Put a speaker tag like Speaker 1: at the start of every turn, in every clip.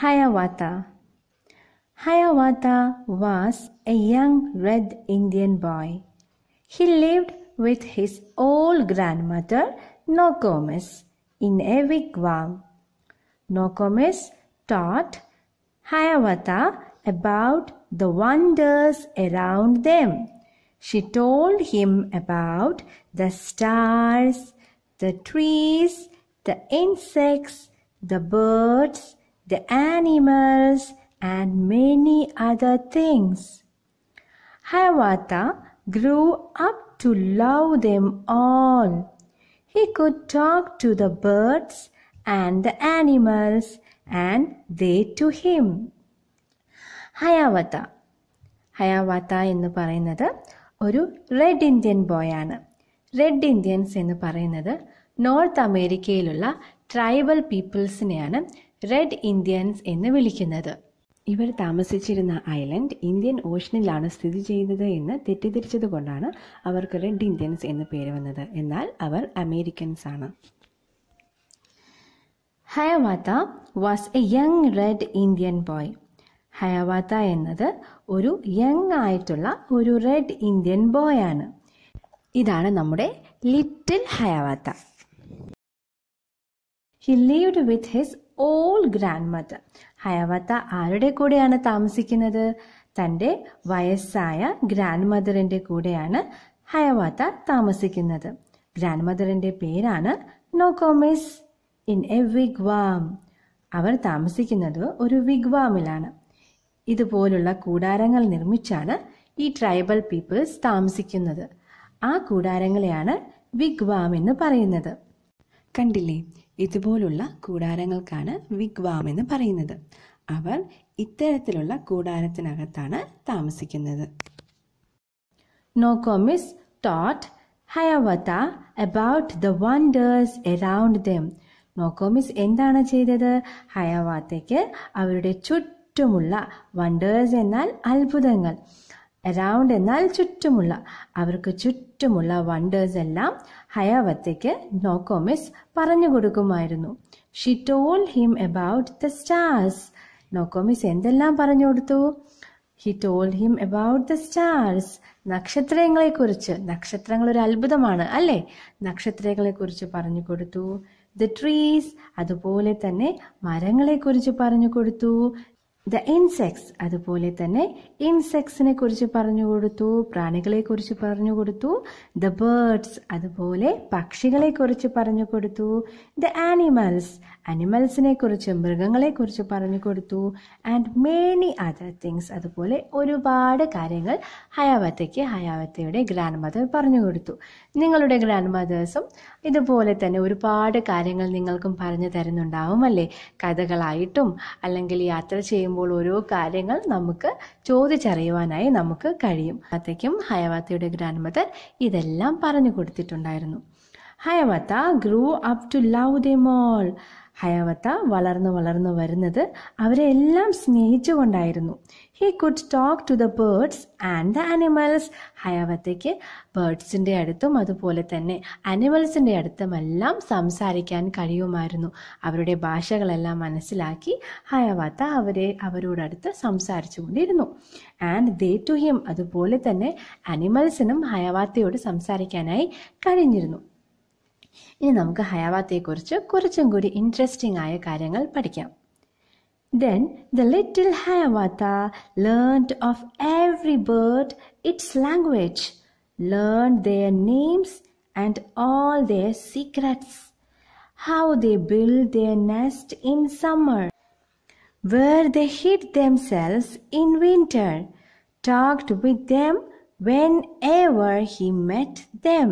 Speaker 1: Hiawatha Hiawatha was a young red Indian boy. He lived with his old grandmother Nokomis in a wigwam. Nokomis taught Hiawatha about the wonders around them. She told him about the stars, the trees, the insects, the birds, the animals, and many other things. Hayawata grew up to love them all. He could talk to the birds and the animals, and they to him. ഹയാവത്ത ഹയാവാത്ത എന്ന് പറയുന്നത് ഒരു red Indian ബോയാണ് red Indians എന്ന് പറയുന്നത് north അമേരിക്കയിലുള്ള tribal പീപ്പിൾസിനെയാണ് red Indians എന്ന് വിളിക്കുന്നത് ഇവർ താമസിച്ചിരുന്ന ഐലൻഡ് ഇന്ത്യൻ ഓഷനിലാണ് സ്ഥിതി ചെയ്യുന്നത് എന്ന് തെറ്റിദ്ധരിച്ചതുകൊണ്ടാണ് അവർക്ക് റെഡ് ഇന്ത്യൻസ് എന്ന് പേര് വന്നത് എന്നാൽ അവർ അമേരിക്കൻസ് ആണ് Hiawatha was a young red Indian boy Hiawatha എന്നത് ഒരു യങ് ആയിട്ടുള്ള ഒരു റെഡ് ഇന്ത്യൻ ബോയ് ആണ് ഇതാണ് നമ്മുടെ little Hiawatha he lived with his old grandmother Hiawatha ആരുടെ കൂടെയാണ് താമസിക്കുന്നത് തൻ്റെ വയസ്സായ ഗ്രാൻഡ് മദറിൻ്റെ കൂടെയാണ് ഹയവാത്ത താമസിക്കുന്നത് ഗ്രാൻഡ് മദറിൻ്റെ പേരാണ് നോക്കോമിസ് ഇൻ എ വിഗ്വാം അവർ താമസിക്കുന്നത് ഒരു വിഗ്വാമിലാണ് ഇതുപോലുള്ള കൂടാരങ്ങൾ നിർമ്മിച്ചാണ് ഈ ട്രൈബൽ പീപ്പിൾസ് താമസിക്കുന്നത് ആ കൂടാരങ്ങളെയാണ് വിഗ്വാം എന്ന് പറയുന്നത് കണ്ടില്ലേ ഇതുപോലുള്ള കൂടാരങ്ങൾക്കാണ് വിഗ്വാം എന്ന് പറയുന്നത് അവർ ഇത്തരത്തിലുള്ള കൂടാരത്തിനകത്താണ് താമസിക്കുന്നത് Nokomis taught Hiawatha about the wonders around them Nokomis എന്താണ് ചെയ്തത് ഹയവാത്തയ്ക്ക് അവരുടെ ചുറ്റുമുള്ള വണ്ടേഴ്സ് എന്നാൽ അത്ഭുതങ്ങൾ അറൗണ്ട് എന്നാൽ ചുറ്റുമുള്ള അവർക്ക് ചുറ്റുമുള്ള വണ്ടേഴ്സ് എല്ലാം ഹയാവത്തേക്ക് നോക്കോമിസ് പറഞ്ഞു കൊടുക്കുമായിരുന്നു she told him about the stars Nokomis എന്തെല്ലാം പറഞ്ഞു കൊടുത്തു he told him about the stars നക്ഷത്രങ്ങളെക്കുറിച്ച് നക്ഷത്രങ്ങൾ ഒരു അത്ഭുതമാണ് അല്ലേ നക്ഷത്രങ്ങളെക്കുറിച്ച് പറഞ്ഞു കൊടുത്തു ദ ട്രീസ് അതുപോലെ തന്നെ മരങ്ങളെക്കുറിച്ച് പറഞ്ഞു കൊടുത്തു ദ ഇൻസെക്ട്സ് അതുപോലെ തന്നെ ഇൻസെക്ട്സിനെ കുറിച്ച് പറഞ്ഞു കൊടുത്തു പ്രാണികളെ കുറിച്ച് പറഞ്ഞു കൊടുത്തു ദ ബേർഡ്സ് അതുപോലെ പക്ഷികളെ കുറിച്ച് പറഞ്ഞു കൊടുത്തു ദ ആനിമൽസ് അനിമൽസിനെ കുറിച്ച് മൃഗങ്ങളെ കുറിച്ച് പറഞ്ഞു കൊടുത്തു ആൻഡ് മേനി അതർ തിങ്സ് അതുപോലെ ഒരുപാട് കാര്യങ്ങൾ ഹയാവത്തയ്ക്ക് ഹയാവത്തയുടെ ഗ്രാൻഡ് മദർ പറഞ്ഞു കൊടുത്തു നിങ്ങളുടെ ഗ്രാൻഡ് മദേഴ്സും ഇതുപോലെ തന്നെ ഒരുപാട് കാര്യങ്ങൾ നിങ്ങൾക്കും പറഞ്ഞു തരുന്നുണ്ടാവും അല്ലേ കഥകളായിട്ടും അല്ലെങ്കിൽ യാത്ര ചെയ്യുമ്പോൾ ചെയ്യുമ്പോൾ ഓരോ കാര്യങ്ങൾ നമുക്ക് ചോദിച്ചറിയുവാനായി നമുക്ക് കഴിയും അത്തേക്കും ഹയവാത്തയുടെ ഗ്രാൻഡ് മദർ ഇതെല്ലാം പറഞ്ഞു കൊടുത്തിട്ടുണ്ടായിരുന്നു Hiawatha grew up to love them all Hiawatha വളർന്നു വളർന്നു വരുന്നത് അവരെ എല്ലാം സ്നേഹിച്ചുകൊണ്ടായിരുന്നു he could talk to the birds and the animals ഹയവത്തയ്ക്ക് ബേർഡ്സിൻ്റെ അടുത്തും അതുപോലെ തന്നെ അനിമൽസിൻ്റെ അടുത്തുമെല്ലാം സംസാരിക്കാൻ കഴിയുമായിരുന്നു അവരുടെ ഭാഷകളെല്ലാം മനസ്സിലാക്കി ഹയവത്ത അവരെ അവരോടടുത്ത് സംസാരിച്ചു കൊണ്ടിരുന്നു ആൻഡ് ദേ ടു ഹിം അതുപോലെ തന്നെ അനിമൽസിനും ഹയവാത്തയോട് സംസാരിക്കാനായി കഴിഞ്ഞിരുന്നു ഇനി നമുക്ക് ഹയാവാത്തെക്കുറിച്ച് കുറച്ചും കൂടി ഇൻട്രസ്റ്റിംഗ് ആയ കാര്യങ്ങൾ പഠിക്കാം then the little Hiawatha learned of every bird its language learn their names and all their secrets how they build their nest in summer where they hid themselves in winter talked with them whenever he met them,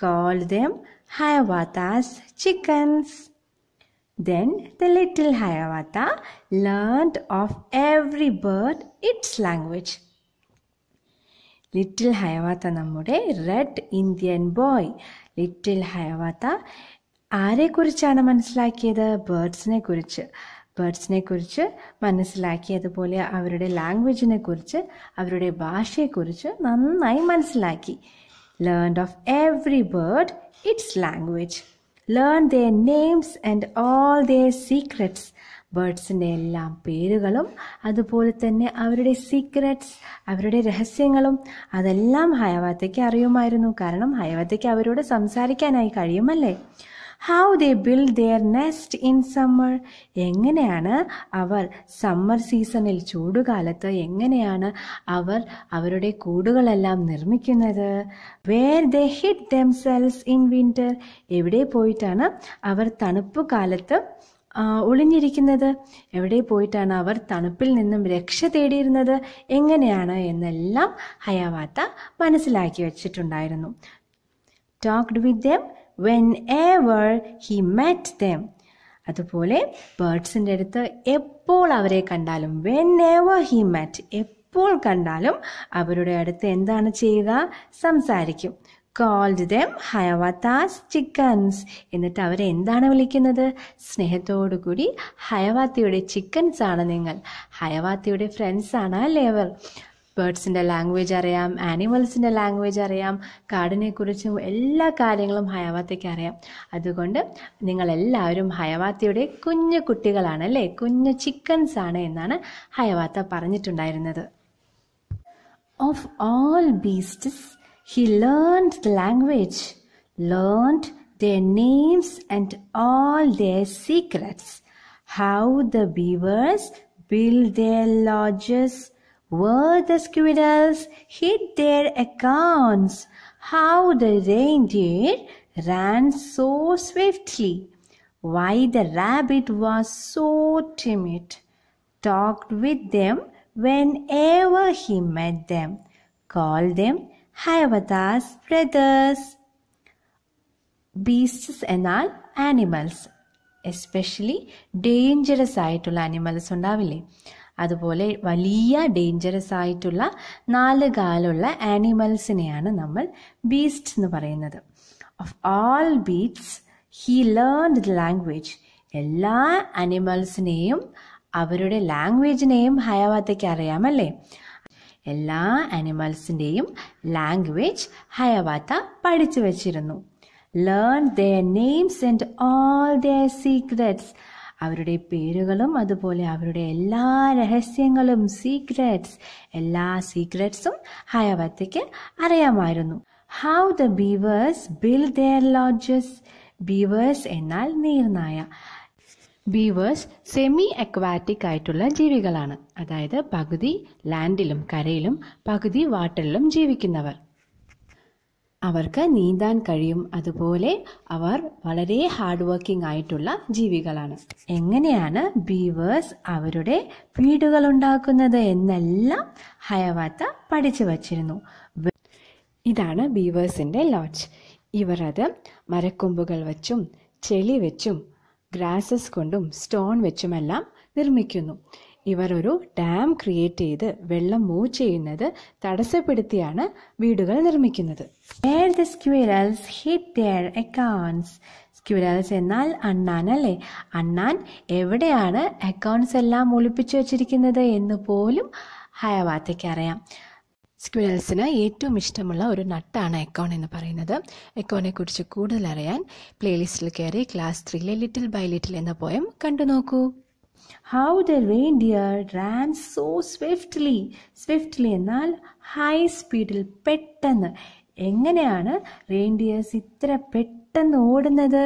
Speaker 1: called them Hiawatha's chickens. Then the little Hiawatha learned of every bird its language. Little Hiawatha നമ്മുടെ red Indian boy little Hiawatha ആരെക്കുറിച്ചാണ് മനസ്സിലാക്കിയത് ബേർഡ്സിനെ കുറിച്ച് ബേർഡ്സിനെ കുറിച്ച് മനസ്സിലാക്കിയതുപോലെ അവരുടെ ലാംഗ്വേജിനെ കുറിച്ച് അവരുടെ ഭാഷയെക്കുറിച്ച് നന്നായി മനസ്സിലാക്കി learn of every bird its language, learn the names and all the secrets ബേർഡ്സിൻ്റെ എല്ലാം പേരുകളും അതുപോലെ തന്നെ അവരുടെ സീക്രറ്റ്സ് അവരുടെ രഹസ്യങ്ങളും അതെല്ലാം ഹയവാത്തയ്ക്ക് അറിയുമായിരുന്നു കാരണം ഹയവാത്തയ്ക്ക് അവരോട് സംസാരിക്കാനായി കഴിയുമല്ലേ how they build their nest in summer എങ്ങനെയാണ് അവർ സമ്മർ സീസണിൽ ചൂടുകാലത്ത് എങ്ങനെയാണ് അവർ അവരുടെ കൂടുകളെല്ലാം നിർമ്മിക്കുന്നത് where they hid themselves in winter എവിടെ പോയിട്ടാണ് അവർ തണുപ്പ് കാലത്ത് ഒളിഞ്ഞിരിക്കുന്നത് എവിടെ പോയിട്ടാണ് അവർ തണുപ്പിൽ നിന്നും രക്ഷ തേടിയിരുന്നത് എങ്ങനെയാണ് എന്നെല്ലാം ഹയാവാത്ത മനസ്സിലാക്കി വച്ചിട്ടുണ്ടായിരുന്നു talked with them whenever he met them അതുപോലെ ബേർഡ്സിൻ്റെ അടുത്ത് എപ്പോൾ അവരെ കണ്ടാലും വെൻ എവർ ഹി മെറ്റ് എപ്പോൾ കണ്ടാലും അവരുടെ അടുത്ത് എന്താണ് ചെയ്യുക സംസാരിക്കും കോൾഡ് ദം ഹയവാത്താസ് ചിക്കൻസ് എന്നിട്ട് അവരെ എന്താണ് വിളിക്കുന്നത് കൂടി ഹയവാത്തിയുടെ ചിക്കൻസ് ആണ് നിങ്ങൾ ഹയവാത്തിയുടെ ഫ്രണ്ട്സ് ആണ് അല്ലേ ബേഡ്സിൻ്റെ ലാംഗ്വേജ് അറിയാം ആനിമൽസിൻ്റെ ലാംഗ്വേജ് അറിയാം കാടിനെക്കുറിച്ചും എല്ലാ കാര്യങ്ങളും ഹയവാത്തയ്ക്ക് അറിയാം അതുകൊണ്ട് നിങ്ങളെല്ലാവരും ഹയവാത്തയുടെ കുഞ്ഞു കുട്ടികളാണ് അല്ലേ കുഞ്ഞു ചിക്കൻസ് ആണ് എന്നാണ് ഹയവാത്ത പറഞ്ഞിട്ടുണ്ടായിരുന്നത് of all beasts he learn the language learn their names and all their secrets, how the beavers build their lodges, where the squirrels hid their acorns, how the reindeer ran so swiftly, why the rabbit was so timid, talked with them whenever he met them, called them Hyavata's brothers. beasts, and all animals, especially dangerous animals, ഉണ്ടാവില്ലേ അതുപോലെ വലിയ dangerous ആയിട്ടുള്ള നാല് കാലുള്ള ആനിമൽസിനെയാണ് നമ്മൾ beast എന്ന് പറയുന്നത് of all beasts he learn the language എല്ലാ അനിമൽസിനെയും അവരുടെ ലാംഗ്വേജിനെയും ഹയവാത്തയ്ക്ക് അറിയാമല്ലേ എല്ലാ അനിമൽസിൻ്റെയും ലാംഗ്വേജ് ഹയവാത്ത പഠിച്ചു വച്ചിരുന്നു learn their names and all their secrets അവരുടെ പേരുകളും അതുപോലെ അവരുടെ എല്ലാ രഹസ്യങ്ങളും സീക്രറ്റ്സ് എല്ലാ സീക്രറ്റ്സും ഹയവത്തയ്ക്ക് അറിയാമായിരുന്നു how the beavers built their lodges beavers എന്നാൽ നീർനായ ബീവേഴ്സ് സെമി അക്വാറ്റിക് ആയിട്ടുള്ള ജീവികളാണ് അതായത് പകുതി ലാൻഡിലും കരയിലും പകുതി വാട്ടറിലും ജീവിക്കുന്നവർ അവർക്ക് നീന്താൻ കഴിയും അതുപോലെ അവർ വളരെ ഹാർഡ് വർക്കിംഗ് ആയിട്ടുള്ള ജീവികളാണ് എങ്ങനെയാണ് ബീവേഴ്സ് അവരുടെ വീടുകൾ ഉണ്ടാക്കുന്നത് എന്നെല്ലാം ഹയവാത്ത പഠിച്ചു വച്ചിരുന്നു ഇതാണ് ബീവേഴ്സിൻ്റെ ലോഡ്ജ് ഇവർ അത് മരക്കൊമ്പുകൾ വച്ചും ചെളി വെച്ചും ഗ്രാസസ് കൊണ്ടും സ്റ്റോൺ വെച്ചുമെല്ലാം നിർമ്മിക്കുന്നു ഇവരൊരു ഡാം ക്രിയേറ്റ് ചെയ്ത് വെള്ളം മൂവ് ചെയ്യുന്നത് തടസ്സപ്പെടുത്തിയാണ് വീടുകൾ നിർമ്മിക്കുന്നത് സ്ക്യൂരൽസ് ഹിറ്റ് അക്കൗണ്ട്സ് എന്നാൽ അണ്ണാൻ അല്ലേ അണ്ണാൻ എവിടെയാണ് അക്കൗണ്ട്സ് എല്ലാം ഒളിപ്പിച്ചു വച്ചിരിക്കുന്നത് എന്ന് പോലും ഹയവാത്തയ്ക്ക് അറിയാം സ്ക്യൂരൽസിന് ഏറ്റവും ഇഷ്ടമുള്ള ഒരു നട്ടാണ് അക്കൗണ്ട് എന്ന് പറയുന്നത് അക്കൗണ്ടിനെ കുറിച്ച് കൂടുതൽ അറിയാൻ പ്ലേലിസ്റ്റിൽ കയറി ക്ലാസ് ത്രീയിലെ ലിറ്റിൽ ബൈ ലിറ്റിൽ എന്ന പോയം കണ്ടു നോക്കൂ how the reindeer ran so swiftly swiftly എന്നാൽ ഹൈ സ്പീഡിൽ പെട്ടെന്ന് എങ്ങനെയാണ് റെയിൻഡിയേഴ്സ് ഇത്ര പെട്ടെന്ന് ഓടുന്നത്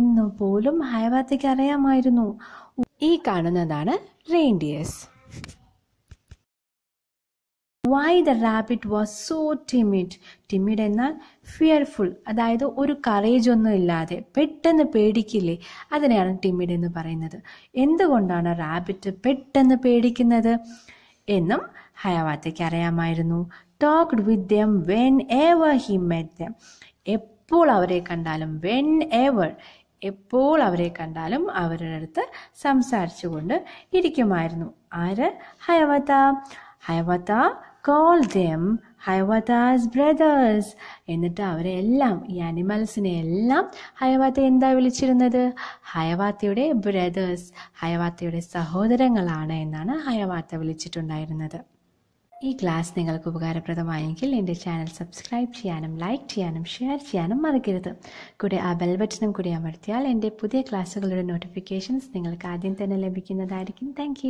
Speaker 1: എന്ന് പോലും ഹൈവാത്തയ്ക്ക് അറിയാമായിരുന്നു ഈ കാണുന്നതാണ് reindeers why the rabbit was so timid timid എന്നാൽ ഫിയർഫുൾ അതായത് ഒരു കറേജ് ഒന്നും ഇല്ലാതെ പെട്ടെന്ന് പേടിക്കില്ലേ അതിനെയാണ് ടിമിഡ് എന്ന് പറയുന്നത് എന്തുകൊണ്ടാണ് റാബിറ്റ് പെട്ടെന്ന് പേടിക്കുന്നത് എന്നും ഹയവാത്തയ്ക്ക് അറിയാമായിരുന്നു talked with them whenever he met them എപ്പോൾ അവരെ കണ്ടാലും വെൻ എവർ എപ്പോൾ അവരെ കണ്ടാലും അവരുടെ അടുത്ത് സംസാരിച്ചുകൊണ്ട് ഇരിക്കുമായിരുന്നു ആര് Hiawatha Hiawatha call them Hiawatha's brothers എന്നിട്ട് അവരെ എല്ലാം ഈ അനിമൽസിനെ എല്ലാം ഹയവാത്ത എന്താ വിളിച്ചിരുന്നത് ഹയവാത്തയുടെ ബ്രദേഴ്സ് ഹയവാത്തയുടെ സഹോദരങ്ങളാണ് എന്നാണ് ഹയവാത്ത വിളിച്ചിട്ടുണ്ടായിരുന്നത് ഈ ക്ലാസ് നിങ്ങൾക്ക് ഉപകാരപ്രദമായെങ്കിൽ എൻ്റെ ചാനൽ സബ്സ്ക്രൈബ് ചെയ്യാനും ലൈക്ക് ചെയ്യാനും ഷെയർ ചെയ്യാനും മറക്കരുത് കൂടെ ആ ബെൽ ബട്ടണും കൂടി അമർത്തിയാൽ എൻ്റെ പുതിയ ക്ലാസ്സുകളുടെ നോട്ടിഫിക്കേഷൻസ് നിങ്ങൾക്ക് ആദ്യം തന്നെ ലഭിക്കുന്നതായിരിക്കും താങ്ക്